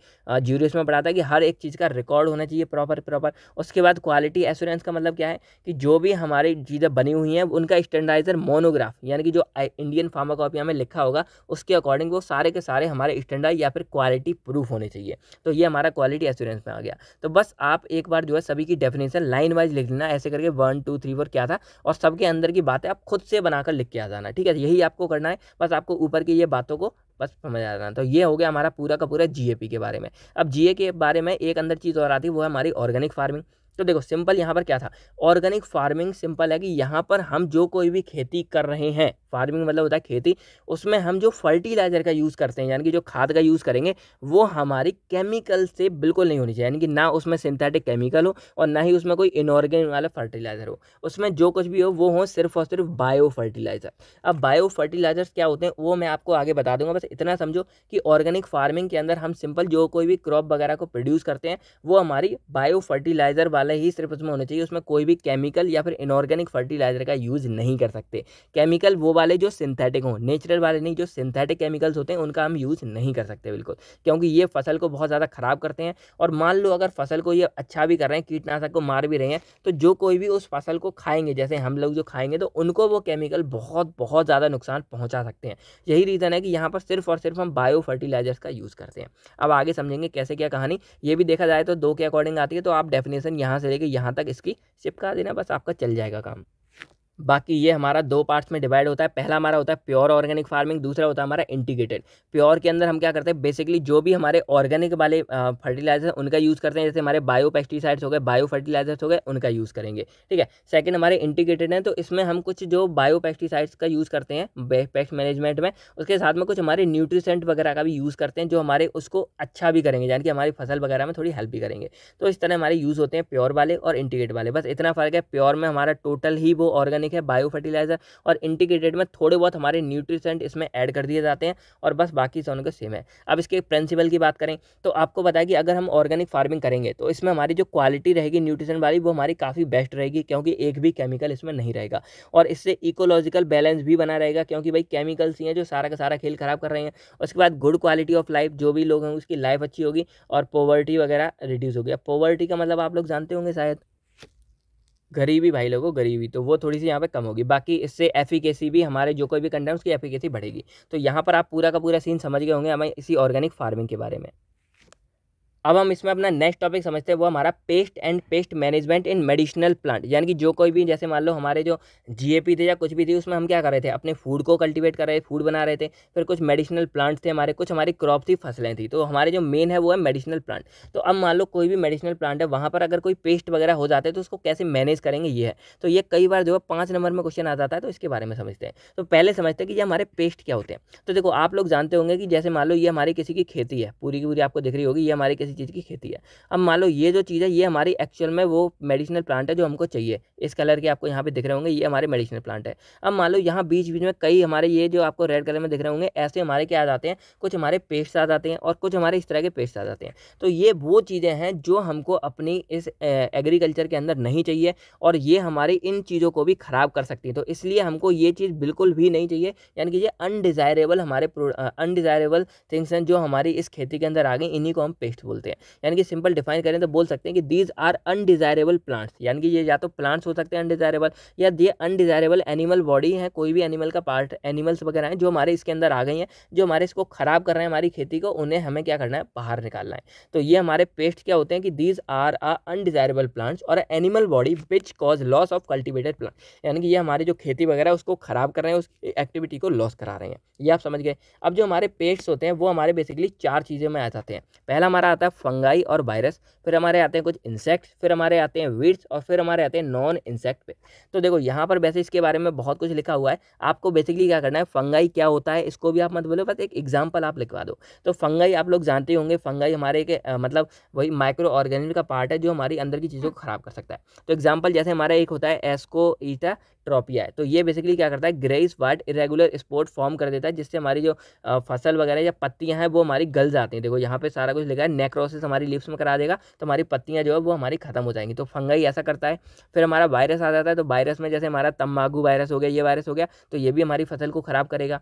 जीरोस में पढ़ा था कि हर एक चीज़ का रिकॉर्ड होना चाहिए प्रॉपर प्रॉपर उसके बाद क्वालिटी एश्योरेंस का मतलब क्या है कि जो भी हमारी चीज़ें बनी हुई हैं उनका स्टैंडाइजर मोनोग्राफ यानी कि जो इंडियन फार्माकॉपिया में लिखा होगा उसके अकॉर्डिंग वो सारे के सारे हमारे स्टैंडर्ड या फिर क्वालिटी प्रूफ होने चाहिए तो ये हमारा क्वालिटी एश्योरेंस में आ गया तो बस आप एक बार जो है सभी की डेफिनेशन लाइन वाइज लिख लेना ऐसे करके वन टू थ्री फोर क्या था और सबके अंदर की बातें आप खुद से बनाकर लिख के आ जाना ठीक है यही आपको करना है बस आपको ऊपर की ये बातों को बस समझ आ जाना तो ये हो गया हमारा पूरा का पूरा जीएपी के बारे में अब जी के बारे में एक अंदर चीज़ और आती है वो है हमारी ऑर्गेनिक फार्मिंग तो देखो सिंपल यहाँ पर क्या था ऑर्गेनिक फार्मिंग सिंपल है कि यहाँ पर हम जो कोई भी खेती कर रहे हैं फार्मिंग मतलब होता है खेती उसमें हम जो फर्टिलाइज़र का यूज़ करते हैं यानी कि जो खाद का यूज़ करेंगे वो हमारी केमिकल से बिल्कुल नहीं होनी चाहिए यानी कि ना उसमें सिंथेटिक केमिकल हो और ना ही उसमें कोई इनऑर्गेनिक वाला फर्टिलाइज़र हो उसमें जो कुछ भी हो वो हो सिर्फ और सिर्फ बायो फर्टिलाइज़र अब बायो फर्टिलाइज़र्स क्या होते हैं वो मैं आपको आगे बता दूंगा बस इतना समझो कि ऑर्गेनिक फार्मिंग के अंदर हम सिंपल जो कोई भी क्रॉप वगैरह को प्रोड्यूस करते हैं वो हमारी बायो फर्टिलाइज़र वाले ही सिर्फ उसमें होने चाहिए उसमें कोई भी केमिकल या फिर इनऑर्गेनिक फर्टिलाइज़र का यूज़ नहीं कर सकते केमिकल वो वाले जो सिंथेटिक हों नेचुरल वाले नहीं जो सिंथेटिक केमिकल्स होते हैं उनका हम यूज़ नहीं कर सकते बिल्कुल क्योंकि ये फसल को बहुत ज़्यादा ख़राब करते हैं और मान लो अगर फसल को ये अच्छा भी कर रहे हैं कीटनाशक को मार भी रहे हैं तो जो कोई भी उस फसल को खाएंगे जैसे हम लोग जो खाएंगे तो उनको वो केमिकल बहुत बहुत ज़्यादा नुकसान पहुँचा सकते हैं यही रीज़न है कि यहाँ पर सिर्फ और सिर्फ हम बायो फर्टिलाइजर्स का यूज़ करते हैं अब आगे समझेंगे कैसे क्या कहानी ये भी देखा जाए तो दो के अकॉर्डिंग आती है तो आप डेफिनेशन यहाँ से लेकर यहाँ तक इसकी चिपका देना बस आपका चल जाएगा काम बाकी ये हमारा दो पार्ट्स में डिवाइड होता है पहला हमारा होता है प्योर ऑर्गेनिक फार्मिंग दूसरा होता है हमारा इंटीग्रेटेड प्योर के अंदर हम क्या करते हैं बेसिकली जो भी हमारे ऑर्गेनिक वाले फर्टिलाइजर उनका यूज़ करते हैं जैसे हमारे बायो पेस्टिसाइड्स हो गए बायो फर्टिलाइजर्स हो गए उनका यूज़ करेंगे ठीक है सेकेंड हमारे इंटीग्रेटेड हैं तो इसमें हम कुछ जो बायो पेस्टिसाइड्स का यूज़ करते हैं पेस्ट मैनेजमेंट में उसके साथ में कुछ हमारे न्यूट्रिशेंट वगैरह का भी यूज़ करते हैं जो हमारे उसको अच्छा भी करेंगे यानी कि हमारी फसल वगैरह में थोड़ी हेल्प भी करेंगे तो इस तरह हमारे यूज़ होते हैं प्योर वाले और इंटीग्रेट वाले बस इतना फ़र्क है प्योर में हमारा टोटल ही वो ऑर्गेनिक ऑर्गेनिक है बायो फर्टिलाइजर और इंटीग्रेटेड में थोड़े बहुत हमारे न्यूट्रिशेंट इसमें ऐड कर दिए जाते हैं और बस बाकी सोनों के सेम है अब इसके प्रिंसिपल की बात करें तो आपको बताया कि अगर हम ऑर्गेनिक फार्मिंग करेंगे तो इसमें हमारी जो क्वालिटी रहेगी न्यूट्रिशन वाली वो हमारी काफ़ी बेस्ट रहेगी क्योंकि एक भी केमिकल इसमें नहीं रहेगा और इससे इकोलॉजिकल बैलेंस भी बना रहेगा क्योंकि भाई केमिकल्स ही हैं जो सारा का सारा खेल खराब कर रहे हैं उसके बाद गुड क्वालिटी ऑफ लाइफ जो भी लोग हैं उसकी लाइफ अच्छी होगी और पॉवर्टी वगैरह रिड्यूस होगी अब पॉवर्टी का मतलब आप लोग जानते होंगे शायद गरीबी भाई लोगों गरीबी तो वो थोड़ी सी यहाँ पे कम होगी बाकी इससे एफिकेसी भी हमारे जो कोई भी कंटेंट उसकी एफिकेसी बढ़ेगी तो यहाँ पर आप पूरा का पूरा सीन समझ गए होंगे हमें इसी ऑर्गेनिक फार्मिंग के बारे में अब हम इसमें अपना नेक्स्ट टॉपिक समझते हैं वो हमारा pest and pest management in medicinal plant यानी कि जो कोई भी जैसे मान लो हमारे जो जीएपी थे या कुछ भी थी उसमें हम क्या कर रहे थे अपने फूड को कल्टीवेट कर रहे थे फूड बना रहे थे फिर कुछ मेडिसिनल प्लांट थे हमारे कुछ हमारी क्रॉप थी फसलें थी तो हमारे जो मेन है वो है मेडिसिनल प्लांट तो अब मान लो कोई भी मेडिसिनल प्लांट है वहाँ पर अगर कोई पेस्ट वगैरह हो जाता है तो उसको कैसे मैनेज करेंगे ये है तो ये कई बार जो है पाँच नंबर में क्वेश्चन आ जाता है तो इसके बारे में समझते हैं तो पहले समझते हैं कि ये हमारे पेस्ट क्या होते हैं तो देखो आप लोग जानते होंगे कि जैसे मान लो ये हमारी किसी की खेती है पूरी की पूरी आपको दिख रही होगी ये हमारी किसी किसी चीज़ की खेती है अब मान लो ये जो चीज़ है ये हमारी एक्चुअल में वो मेडिसिनल प्लांट है जो हमको चाहिए इस कलर के आपको यहाँ पे दिख रहे होंगे ये हमारे मेडिसिनल प्लांट है अब मान लो यहाँ बीच बीच में कई हमारे ये जो आपको रेड कलर में दिख रहे होंगे ऐसे हमारे क्या आ जाते हैं कुछ हमारे पेस्ट आ जाते हैं और कुछ हमारे इस तरह के पेस्ट आ जाते हैं तो ये वो चीज़ें हैं जो हमको अपनी इस एग्रीकल्चर के अंदर नहीं चाहिए और ये हमारी इन चीज़ों को भी ख़राब कर सकती है तो इसलिए हमको ये चीज़ बिल्कुल भी नहीं चाहिए यानी कि ये अनडिज़ायरेबल हमारे अनडिज़ायरेबल थिंग्स हैं जो हमारी इस खेती के अंदर आ गई इन्हीं को हम पेस्ट बोलते हैं बोलते हैं यानी कि सिंपल डिफाइन करें तो बोल सकते हैं कि दीज आर अनडिजायरेबल प्लांट्स यानी कि ये या तो प्लांट्स हो सकते हैं अनडिजायरेबल या ये अनडिजायरेबल एनिमल बॉडी है कोई भी एनिमल का पार्ट एनिमल्स वगैरह हैं जो हमारे इसके अंदर आ गई हैं जो हमारे इसको ख़राब कर रहे हैं हमारी खेती को उन्हें हमें क्या करना है बाहर निकालना है तो ये हमारे पेस्ट क्या होते हैं कि these are a undesirable plants और animal body which cause loss of cultivated plant यानी कि ये हमारे जो खेती वगैरह है उसको ख़राब कर रहे हैं उस एक्टिविटी को लॉस करा रहे हैं ये आप समझ गए अब जो हमारे पेस्ट होते हैं वो हमारे बेसिकली चार चीज़ें में आ जाते हैं पहला हमारा आता फंगाई और वायरस फिर हमारे आते हैं कुछ इंसेक्ट्स फिर हमारे आते हैं वीड्स और फिर हमारे आते हैं नॉन इंसेक्ट पे तो देखो यहाँ पर वैसे इसके बारे में बहुत कुछ लिखा हुआ है आपको बेसिकली क्या करना है फंगाई क्या होता है इसको भी आप मत बोलो बस एक एग्जाम्पल आप लिखवा दो तो फंगाई आप लोग जानते होंगे फंगाई हमारे के आ, मतलब वही माइक्रो ऑर्गेनिज का पार्ट है जो हमारी अंदर की चीज़ों को खराब कर सकता है तो एग्जाम्पल जैसे हमारा एक होता है एस्को ईटा ट्रॉपिया है तो ये बेसिकली क्या करता है greyish white irregular spot form कर देता है जिससे हमारी जो फसल वगैरह या पत्तियाँ हैं वो हमारी गल जाती हैं देखो यहाँ पे सारा कुछ लिखा है नेक्रोसिस हमारी लिप्स में करा देगा तो हमारी पत्तियाँ जो है वो हमारी खत्म हो जाएंगी तो फंगाई ऐसा करता है फिर हमारा वायरस आ जाता है तो वायरस में जैसे हमारा तम्बाकू वायरस हो गया ये वायरस हो गया तो ये भी हमारी फसल को ख़राब करेगा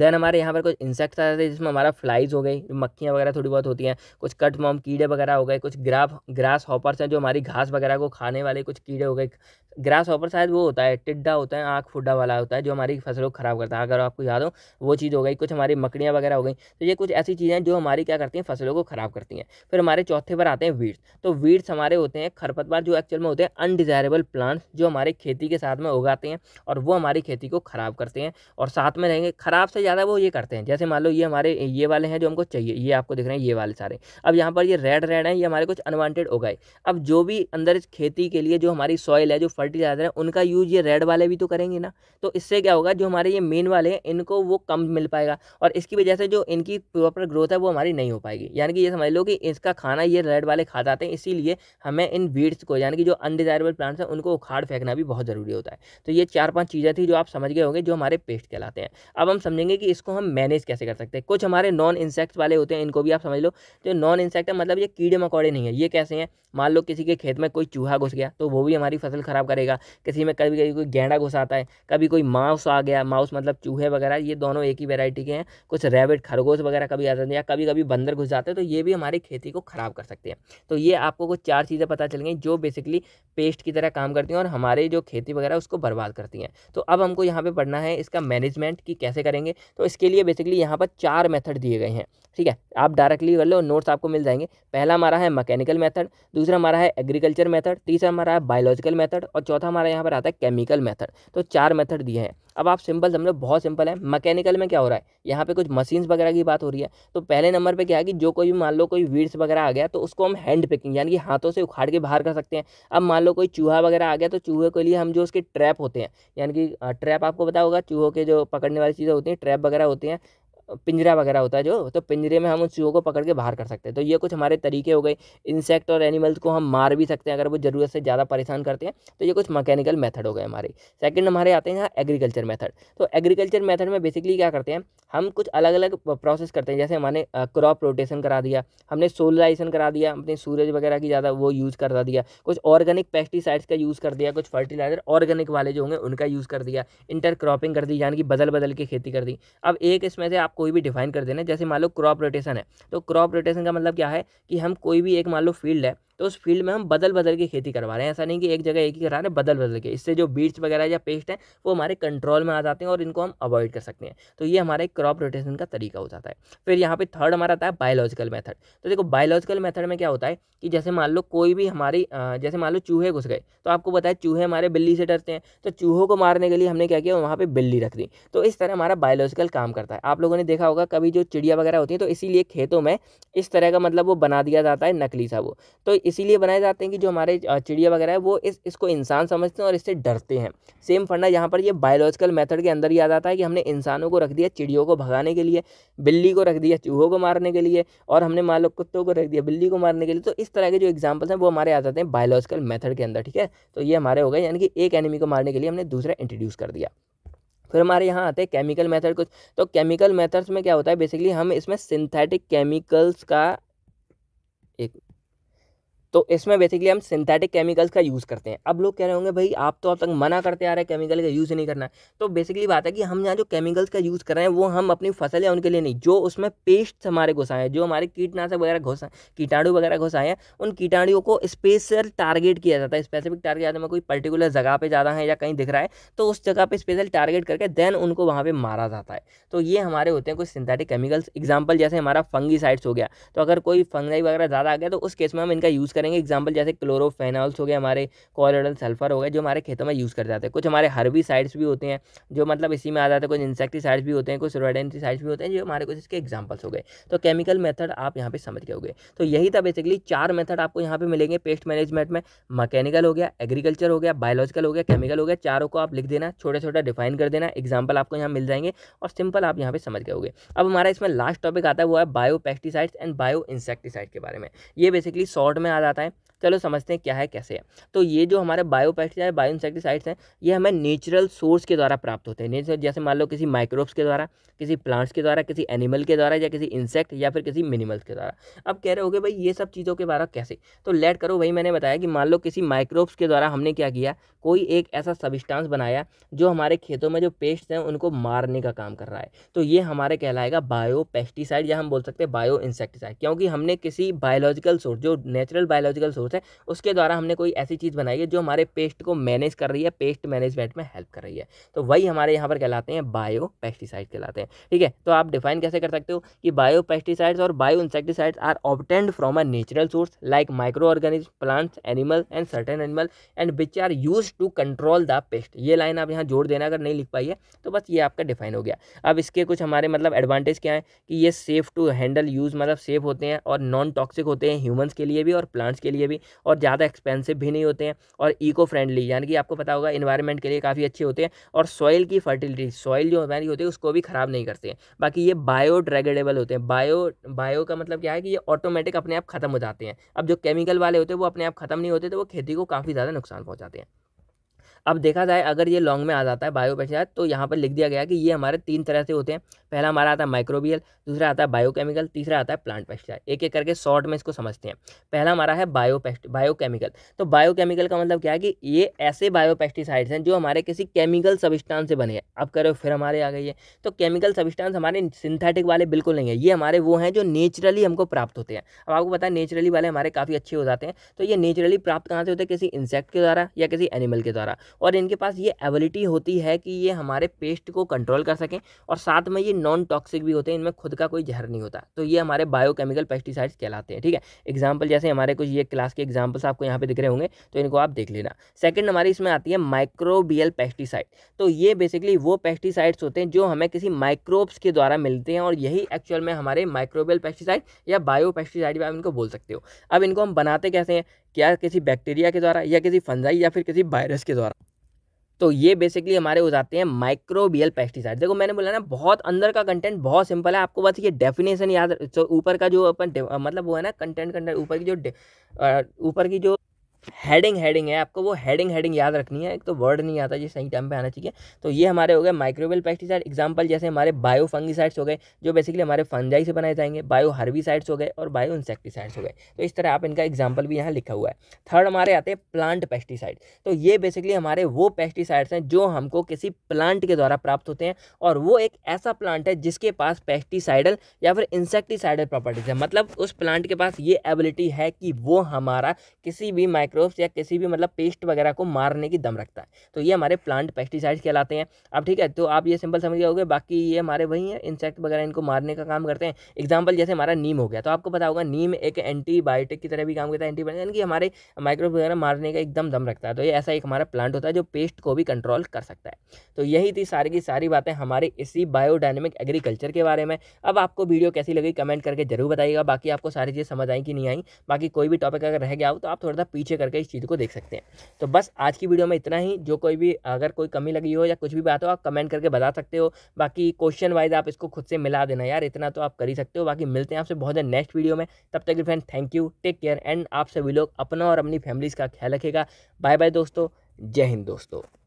देन हमारे यहाँ पर कुछ इंसेक्ट्स आ जाते हैं जिसमें हमारा फ्लाइज हो गई मक्खियाँ वगैरह थोड़ी बहुत होती हैं कुछ कट मॉम कीड़े वगैरह हो गए कुछ ग्राफ ग्रास हॉपर्स हैं जो हमारी घास वगैरह को खाने वाले कुछ कीड़े हो गए ग्रास ऑपर शायद वो होता है टिड्डा होता है आँख फुड्डा वाला होता है जो हमारी फसलों को ख़राब करता है अगर आपको याद हो वो चीज़ हो गई कुछ हमारी मकड़ियाँ वगैरह हो गई तो ये कुछ ऐसी चीज़ें हैं जो हमारी क्या करती हैं फसलों को ख़राब करती हैं फिर हमारे चौथे पर आते हैं वीड्स तो वीड्स हमारे होते हैं खरपतवार जो एक्चुअल में होते हैं अनडिजायरेबल प्लांट्स जो हमारे खेती के साथ में उगाते हैं और वो हमारी खेती को ख़राब करते हैं और साथ में रहेंगे ख़राब से ज़्यादा वो ये करते हैं जैसे मान लो ये हमारे ये वाले हैं जो हमको चाहिए ये आपको दिख रहे हैं ये वाले सारे अब यहाँ पर ये रेड रेड हैं ये हमारे कुछ अनवान्टेड उगाए अब जो भी अंदर खेती के लिए जो हमारी सॉइल है जो फर्टिल आते उनका यूज ये रेड वाले भी तो करेंगे ना तो इससे क्या होगा जो हमारे ये मेन वाले हैं इनको वो कम मिल पाएगा और इसकी वजह से जो इनकी प्रॉपर ग्रोथ है वो हमारी नहीं हो पाएगी यानी कि ये समझ लो कि इसका खाना ये रेड वाले खा जाते हैं इसीलिए हमें इन बीड्स को यानी कि जो अनडिजायरेबल प्लांट्स हैं उनको उखाड़ फेंकना भी बहुत ज़रूरी होता है तो ये चार पाँच चीज़ें थी जो आप समझ गए होंगे जो हमारे पेस्ट कहलाते हैं अब हम समझेंगे कि इसको हम मैनेज कैसे कर सकते हैं कुछ हमारे नॉन इंसेक्ट्स वाले होते हैं इनको भी आप समझ लो जो नॉन इंसेक्ट है मतलब ये कीड़े मकौड़े नहीं है ये कैसे हैं मान लो किसी के खेत में कोई चूहा घुस गया तो वो भी हमारी फसल खराब करेगा किसी में कभी कभी कोई गेंडा घुस आता है कभी कोई माउस आ गया माउस मतलब चूहे वगैरह ये दोनों एक ही वेराइटी के हैं कुछ रैबिट खरगोश वगैरह कभी आ जाते हैं कभी कभी बंदर घुस जाते हैं तो ये भी हमारी खेती को ख़राब कर सकते हैं तो ये आपको कुछ चार चीज़ें पता चल गई जो बेसिकली पेस्ट की तरह काम करती हैं और हमारे जो खेती वगैरह उसको बर्बाद करती हैं तो अब हमको यहाँ पर पढ़ना है इसका मैनेजमेंट कि कैसे करेंगे तो इसके लिए बेसिकली यहाँ पर चार मेथड दिए गए हैं ठीक है आप डायरेक्टली कर लो नोट्स आपको मिल जाएंगे पहला हमारा है मैकेनिकल मेथड दूसरा हमारा है एग्रीकल्चर मेथड तीसरा हमारा है बायोलॉजिकल मेथड और और चौथा हमारा यहाँ पर आता है केमिकल मेथड तो चार मेथड दिए हैं अब आप सिंपल समझो बहुत सिंपल है मैकेनिकल में क्या हो रहा है यहाँ पे कुछ मशीन्स वगैरह की बात हो रही है तो पहले नंबर पे क्या है कि जो कोई भी मान लो कोई वीड्स वगैरह आ गया तो उसको हम हैंड पिकिंग यानी कि हाथों से उखाड़ के बाहर कर सकते हैं अब मान लो कोई चूहा वगैरह आ गया तो चूहे के लिए हम जो उसके ट्रैप होते हैं यानी कि ट्रैप आपको पता होगा चूहों के जो पकड़ने वाली चीज़ें होती हैं ट्रैप वगैरह होते हैं पिंजरा वगैरह होता है जो तो पिंजरे में हम उन चूहों को पकड़ के बाहर कर सकते हैं तो ये कुछ हमारे तरीके हो गए इंसेक्ट और एनिमल्स को हम मार भी सकते हैं अगर वो ज़रूरत से ज़्यादा परेशान करते हैं तो ये कुछ मैकेनिकल मेथड हो गए हमारे सेकंड हमारे आते हैं यहाँ एग्रीकल्चर मेथड तो एग्रीकल्चर मेथड में बेसिकली क्या करते हैं हम कुछ अलग अलग प्रोसेस करते हैं जैसे हमारे क्रॉप रोटेशन करा दिया हमने सोलराइजेशन करा दिया अपने सूरज वगैरह की ज़्यादा वो यूज़ करा दिया कुछ ऑर्गेनिक पेस्टिसाइड्स का यूज़ कर दिया कुछ फर्टिलाइज़र ऑर्गेनिक वाले जो होंगे उनका यूज़ कर दिया इंटर क्रॉपिंग कर दी यानी कि बदल बदल के खेती कर दी अब एक इसमें से आप आप कोई भी डिफाइन कर देना जैसे मान लो क्रॉप रोटेशन है तो क्रॉप रोटेशन का मतलब क्या है कि हम कोई भी एक मान लो फील्ड है तो उस फील्ड में हम बदल बदल के खेती करवा रहे हैं ऐसा नहीं कि एक जगह एक ही करा रहे हैं बदल बदल के इससे जो बीट्स वगैरह या पेस्ट हैं वो हमारे कंट्रोल में आ जाते हैं और इनको हम अवॉइड कर सकते हैं तो ये हमारा एक क्रॉप रोटेशन का तरीका हो जाता है फिर यहाँ पर थर्ड हमारा आता है बायोलॉजिकल मैथड तो देखो बायोलॉजिकल मैथड में क्या होता है कि जैसे मान लो कोई भी हमारी जैसे मान लो चूहे घुस गए तो आपको बताया चूहे हमारे बिल्ली से डरते हैं तो चूहों को मारने के लिए हमने क्या किया वहाँ पर बिल्ली रख दी तो इस तरह हमारा बायोलॉजिकल काम करता है आप लोगों ने देखा होगा कभी जो चिड़िया वगैरह होती है तो इसीलिए खेतों में इस तरह का मतलब वो बना दिया जाता है नकली सा वो तो इसीलिए बनाए जाते हैं कि जो हमारे चिड़िया वगैरह है वो इस इसको इंसान समझते हैं और इससे डरते हैं सेम फंडा यहाँ पर ये बायोलॉजिकल मेथड के अंदर ही आ जाता है कि हमने इंसानों को रख दिया चिड़ियों को भगाने के लिए बिल्ली को रख दिया चूहों को मारने के लिए और हमने मान लो कुत्तों को रख दिया बिल्ली को मारने के लिए तो इस तरह के जो एग्जाम्पल्स हैं वो हमारे आ जाते हैं बायोलॉजिकल मैथड के अंदर ठीक है तो ये हमारे हो गए यानी कि एक एनिमी को मारने के लिए हमने दूसरा इंट्रोड्यूस कर दिया फिर हमारे यहाँ आते हैं केमिकल मेथड कुछ तो केमिकल मेथड्स में क्या होता है बेसिकली हम इसमें सिंथेटिक केमिकल्स का तो इसमें बेसिकली हम सिंथेटिक केमिकल्स का यूज़ करते हैं अब लोग कह रहे होंगे भाई आप तो अब तक मना करते आ रहे हैं केमिकल का यूज़ नहीं करना तो बेसिकली बात है कि हम यहाँ जो केमिकल्स का यूज़ कर रहे हैं वो हम अपनी फसल या उनके लिए नहीं जो उसमें पेस्ट हमारे घुसा हैं जो हमारे कीटनाशक वगैरह घुसा कीटाणु वगैरह घुसाए हैं उन कीटाणुओं को स्पेशल टारगेट किया जाता है स्पेसिफिक टारगेट जाता है कोई पर्टिकुलर जगह पर ज़्यादा है या कहीं दिख रहा है तो उस जगह पर स्पेशल टारगेट करके देन उनको वहाँ पर मारा जाता है तो ये हमारे होते हैं कुछ सिंथेटिक केमिकल्स एग्जाम्पल जैसे हमारा फंगी हो गया तो अगर कोई फंगाई वगैरह ज़्यादा आ गया तो उस केस में हम इनका यूज़ करेंगे एग्जाम्पल जैसे क्लोरोफेनॉल्स हो गए हमारे कॉलोडल सल्फर हो गए जो हमारे खेतों में यूज़ कर जाते हैं कुछ हमारे हर्बी साइड्स भी होते हैं जो मतलब इसी में आ जाते हैं कुछ इंसेक्टिसाइड्स भी होते हैं कुछ रोडेंटिसाइड्स भी होते हैं जो हमारे कुछ इसके एग्जाम्पल्स हो गए तो केमिकल मेथड आप यहाँ पर समझ गए होगे तो यही था बेसिकली चार मेथड आपको यहाँ पर मिलेंगे पेस्ट मैनेजमेंट में मैकेनिकल हो गया एग्रीकल्चर हो गया बायोलॉजिकल हो गया केमिकल हो गया चारों को आप लिख देना छोटा छोटा डिफाइन कर देना एग्जाम्पल आपको यहाँ मिल जाएंगे और सिंपल आप यहाँ पर समझ गए होगे अब हमारा इसमें लास्ट टॉपिक आता है वो है bio pesticides and bio insecticide के बारे में ये बेसिकली शॉर्ट में आ जाता आता है चलो समझते हैं क्या है कैसे है तो ये जो हमारे बायोपेस्टिसाइड है, बायो इंसेक्टिसाइड्स हैं ये हमें नेचुरल सोर्स के द्वारा प्राप्त होते हैं जैसे मान लो किसी माइक्रोब्स के द्वारा किसी प्लांट्स के द्वारा किसी एनिमल के द्वारा या किसी इंसेक्ट या फिर किसी मिनिमल्स के द्वारा अब कह रहे हो भाई ये सब चीज़ों के बारे कैसे तो लेट करो वही मैंने बताया कि मान लो किसी माइक्रोब्स के द्वारा हमने क्या किया कोई एक ऐसा सबिस्टांस बनाया जो हमारे खेतों में जो पेस्ट हैं उनको मारने का काम कर रहा है तो ये हमारे कहलाएगा बायो पेस्टिसाइड या हम बोल सकते हैं बायो इंसेक्टिसाइड क्योंकि हमने किसी बायोलॉजिकल सोर्स जो नेचुरल बायोलॉजिकल सोर्स टूल्स है उसके द्वारा हमने कोई ऐसी चीज़ बनाई है जो हमारे पेस्ट को मैनेज कर रही है पेस्ट मैनेजमेंट में हेल्प कर रही है तो वही हमारे यहाँ पर कहलाते हैं बायो पेस्टिसाइड कहलाते हैं ठीक है तो आप डिफाइन कैसे कर सकते हो कि बायो पेस्टिसाइड्स और bio insecticides are obtained from a natural source like micro organism plants animal and certain animal and which are use to control the pest ये लाइन आप यहाँ जोड़ देना अगर नहीं लिख पाई है तो बस ये आपका डिफाइन हो गया अब इसके कुछ हमारे मतलब एडवांटेज क्या है कि ये सेफ़ टू हैंडल यूज़ मतलब सेफ़ होते हैं और नॉन टॉक्सिक होते हैं ह्यूमंस के लिए भी और प्लांट्स के लिए भी और ज़्यादा एक्सपेंसिव भी नहीं होते हैं और इको फ्रेंडली यानी कि आपको पता होगा इन्वायरमेंट के लिए काफ़ी अच्छे होते हैं और सॉइल की फर्टिलिटी सॉइल जो हमारी होती है उसको भी ख़राब नहीं करते हैं बाकी ये बायोड्रेगेडेबल होते हैं बायो बायो का मतलब क्या है कि ये ऑटोमेटिक अपने आप ख़त्म हो जाते हैं अब जो केमिकल वाले होते हैं वो अपने आप ख़त्म नहीं होते तो वो खेती को काफ़ी ज़्यादा नुकसान पहुँचाते हैं अब देखा जाए अगर ये लॉन्ग में आ जाता है बायो पेस्टिसाइड तो यहाँ पर लिख दिया गया कि ये हमारे तीन तरह से होते हैं पहला हमारा आता है माइक्रोबियल दूसरा आता है बायोकेमिकल तीसरा आता है प्लांट पेस्टिसाइड एक एक करके शॉर्ट में इसको समझते हैं पहला हमारा है बायोपेस्ट बायोकेमिकल तो बायोकेमिकल का मतलब क्या है कि ये ऐसे बायोपेस्टिसाइड्स हैं जो हमारे किसी केमिकल सबिस्टान से बने हैं अब करो फिर हमारे आ गई है तो केमिकल सबिस्टांस हमारे सिंथेटिक वाले बिल्कुल नहीं है ये हमारे वो हैं जो नेचुरली हमको प्राप्त होते हैं अब आपको पता है नेचुरली वाले हमारे काफ़ी अच्छे हो जाते हैं तो ये नेचुरली प्राप्त कहाँ से होते हैं किसी इंसेक्ट के द्वारा या किसी एनिमल के द्वारा और इनके पास ये एबिलिटी होती है कि ये हमारे पेस्ट को कंट्रोल कर सकें और साथ में ये नॉन टॉक्सिक भी होते हैं इनमें खुद का कोई जहर नहीं होता तो ये हमारे बायोकेमिकल पेस्टिसाइड्स कहलाते हैं ठीक है एग्जाम्पल जैसे हमारे कुछ ये क्लास के एग्जाम्पल्स आपको यहाँ पे दिख रहे होंगे तो इनको आप देख लेना सेकंड हमारी इसमें आती है माइक्रोबियल पेस्टिसाइड तो ये बेसिकली वो पेस्टिसाइड्स होते हैं जो हमें किसी माइक्रोब्स के द्वारा मिलते हैं और यही एक्चुअल में हमारे माइक्रोबियल पेस्टिसाइड या बायो पेस्टिसाइड भी आप इनको बोल सकते हो अब इनको हम बनाते कैसे हैं क्या किसी बैक्टीरिया के द्वारा या किसी फंजाई या फिर किसी वायरस के द्वारा तो ये बेसिकली हमारे हो जाते हैं माइक्रोबियल पेस्टिसाइड देखो मैंने बोला ना बहुत अंदर का कंटेंट बहुत सिंपल है आपको बस ये डेफिनेशन याद तो ऊपर का जो अपन मतलब वो है ना कंटेंट कंटेंट ऊपर की जो ऊपर की जो हेडिंग हेडिंग है आपको वो हेडिंग हेडिंग याद रखनी है एक तो वर्ड नहीं आता जी सही टाइम पे आना चाहिए तो ये हमारे हो गए माइक्रोवेल पेस्टिसाइड एग्जांपल जैसे हमारे बायो फंगिसाइड्स हो गए जो बेसिकली हमारे फंजाई से बनाए जाएंगे बायो हर्बिसाइड्स हो गए और बायो इंसेक्टिसाइड्स हो गए तो इस तरह आप इनका एग्जाम्पल भी यहाँ लिखा हुआ है थर्ड हमारे आते हैं प्लांट पेस्टिसाइड तो ये बेसिकली हमारे वो पेस्टिसाइड्स हैं जो हमको किसी प्लांट के द्वारा प्राप्त होते हैं और वो एक ऐसा प्लांट है जिसके पास पेस्टिसाइडल या फिर इंसेक्टिसाइडल प्रॉपर्टीज है मतलब उस प्लांट के पास ये एबिलिटी है कि वो हमारा किसी भी माइक्रो माइक्रोब्स या किसी भी मतलब पेस्ट वगैरह को मारने की दम रखता है तो ये हमारे प्लांट पेस्टिसाइड्स कहलाते हैं अब ठीक है तो आप ये सिंपल समझ गए बाकी ये हमारे वही हैं इंसेक्ट वगैरह इनको मारने का काम करते हैं एग्जाम्पल जैसे हमारा नीम हो गया तो आपको पता होगा नीम एक एंटीबायोटिक की तरह भी काम करता है एंटीबायोटिक यानी कि हमारे माइक्रोब्स वगैरह मारने का एकदम दम रखता है तो ये ऐसा एक हमारा प्लांट होता है जो पेस्ट को भी कंट्रोल कर सकता है तो यही थी सारी की सारी बातें हमारे इसी बायोडायनेमिक एग्रीकल्चर के बारे में अब आपको वीडियो कैसी लगी कमेंट करके जरूर बताइएगा बाकी आपको सारी चीज़ें समझ आई कि नहीं आई बाकी कोई भी टॉपिक अगर रह गया हो तो आप थोड़ा सा पीछे करके इस चीज़ को देख सकते हैं तो बस आज की वीडियो में इतना ही जो कोई भी अगर कोई कमी लगी हो या कुछ भी बात हो आप कमेंट करके बता सकते हो बाकी क्वेश्चन वाइज आप इसको खुद से मिला देना यार इतना तो आप कर ही सकते हो बाकी मिलते हैं आपसे बहुत ज़्यादा नेक्स्ट वीडियो में तब तक friend thank you take care and आप सभी लोग अपना और अपनी फैमिलीज़ का ख्याल रखेगा बाय बाय दोस्तों जय हिंद दोस्तों